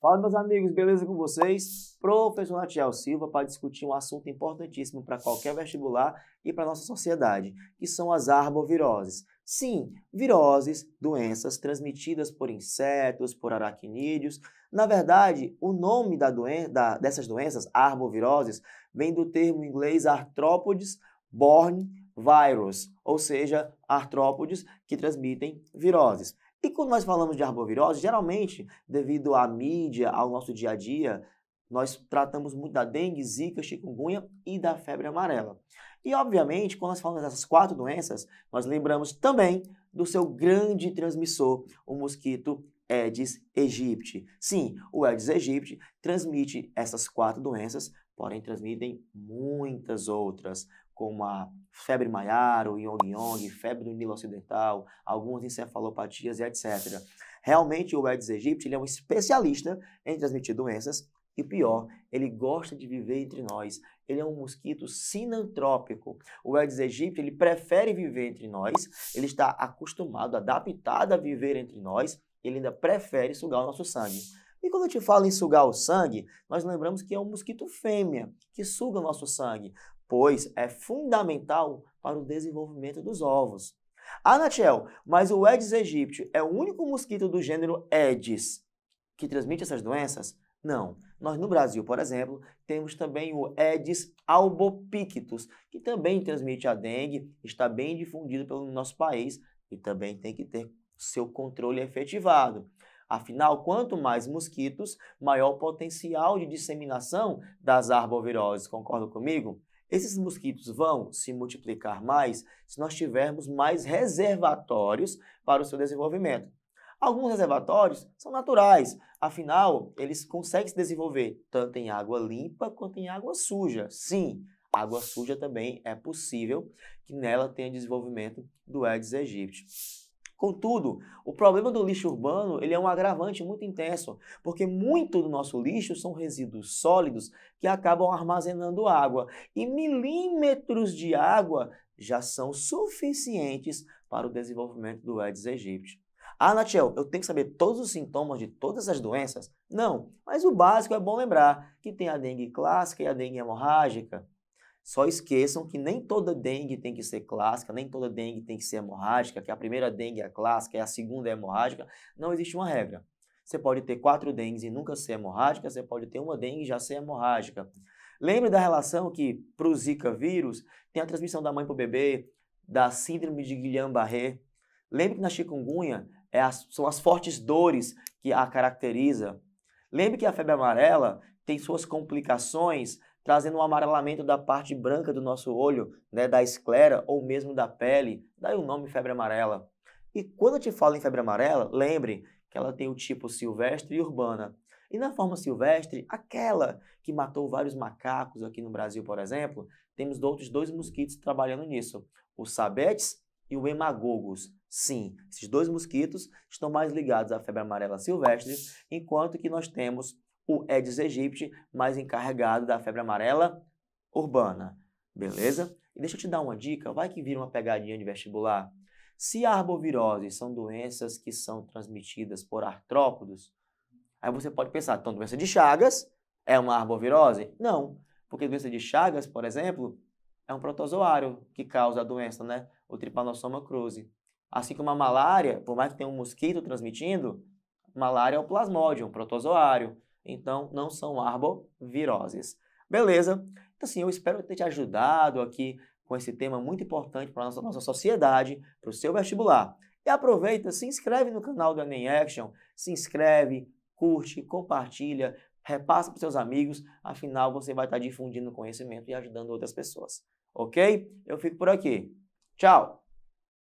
Fala meus amigos, beleza com vocês? Professor Natiel Silva para discutir um assunto importantíssimo para qualquer vestibular e para nossa sociedade, que são as arboviroses. Sim, viroses, doenças transmitidas por insetos, por aracnídeos. Na verdade, o nome da doen da, dessas doenças, arboviroses, vem do termo inglês artrópodes borne virus, ou seja, artrópodes que transmitem viroses. E quando nós falamos de arbovirose, geralmente, devido à mídia, ao nosso dia a dia, nós tratamos muito da dengue, zika, chikungunya e da febre amarela. E, obviamente, quando nós falamos dessas quatro doenças, nós lembramos também do seu grande transmissor, o mosquito Aedes aegypti. Sim, o Aedes aegypti transmite essas quatro doenças porém transmitem muitas outras, como a febre maiar, o yong-yong, febre do Nilo Ocidental, algumas encefalopatias e etc. Realmente o Aedes aegypti é um especialista em transmitir doenças e pior, ele gosta de viver entre nós. Ele é um mosquito sinantrópico. O Aedes aegypti ele prefere viver entre nós, ele está acostumado, adaptado a viver entre nós, ele ainda prefere sugar o nosso sangue. E quando eu te falo em sugar o sangue, nós lembramos que é um mosquito fêmea que suga o nosso sangue, pois é fundamental para o desenvolvimento dos ovos. Ah, Natiel, mas o Aedes aegypti é o único mosquito do gênero Aedes que transmite essas doenças? Não. Nós no Brasil, por exemplo, temos também o Aedes albopictus, que também transmite a dengue, está bem difundido pelo nosso país e também tem que ter seu controle efetivado. Afinal, quanto mais mosquitos, maior o potencial de disseminação das arboviroses. Concorda comigo? Esses mosquitos vão se multiplicar mais se nós tivermos mais reservatórios para o seu desenvolvimento. Alguns reservatórios são naturais, afinal, eles conseguem se desenvolver tanto em água limpa quanto em água suja. Sim, água suja também é possível que nela tenha desenvolvimento do Aedes aegypti. Contudo, o problema do lixo urbano ele é um agravante muito intenso, porque muito do nosso lixo são resíduos sólidos que acabam armazenando água, e milímetros de água já são suficientes para o desenvolvimento do Aedes aegypti. Ah, Natiel, eu tenho que saber todos os sintomas de todas as doenças? Não, mas o básico é bom lembrar que tem a dengue clássica e a dengue hemorrágica. Só esqueçam que nem toda dengue tem que ser clássica, nem toda dengue tem que ser hemorrágica, que a primeira dengue é clássica e a segunda é hemorrágica. Não existe uma regra. Você pode ter quatro dengues e nunca ser hemorrágica, você pode ter uma dengue e já ser hemorrágica. Lembre da relação que para o Zika vírus tem a transmissão da mãe para o bebê, da síndrome de Guillain-Barré. Lembre que na chikungunya é as, são as fortes dores que a caracteriza. Lembre que a febre amarela tem suas complicações trazendo um amarelamento da parte branca do nosso olho, né, da esclera ou mesmo da pele, daí o nome febre amarela. E quando eu te falo em febre amarela, lembre que ela tem o tipo silvestre e urbana. E na forma silvestre, aquela que matou vários macacos aqui no Brasil, por exemplo, temos outros dois mosquitos trabalhando nisso, o sabetes e o hemagogos. Sim, esses dois mosquitos estão mais ligados à febre amarela silvestre, enquanto que nós temos o Aedes aegypti, mais encarregado da febre amarela urbana. Beleza? E deixa eu te dar uma dica, vai que vira uma pegadinha de vestibular. Se arboviroses são doenças que são transmitidas por artrópodos, aí você pode pensar, então doença de Chagas é uma arbovirose? Não, porque doença de Chagas, por exemplo, é um protozoário que causa a doença, né? O Trypanosoma cruzi. Assim como a malária, por mais que tenha um mosquito transmitindo, malária é o plasmódio, é um protozoário. Então, não são arboviroses. Beleza? Então, assim, eu espero ter te ajudado aqui com esse tema muito importante para a nossa, nossa sociedade, para o seu vestibular. E aproveita, se inscreve no canal do Enem Action, se inscreve, curte, compartilha, repassa para seus amigos, afinal você vai estar tá difundindo conhecimento e ajudando outras pessoas. Ok? Eu fico por aqui. Tchau!